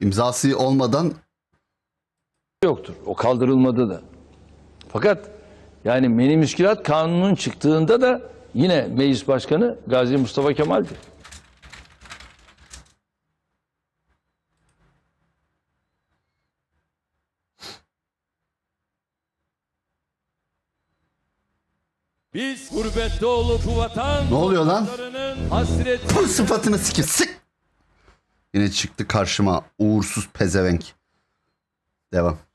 İmzası olmadan yoktur. O kaldırılmadı da. Fakat yani meni müşkilat kanunun çıktığında da yine meclis başkanı Gazi Mustafa Kemal'di. Biz gurbette olup vatan Ne oluyor lan? hasret Bu sıfatını sikin. Sık. Yine çıktı karşıma uğursuz pezevenk. Devam.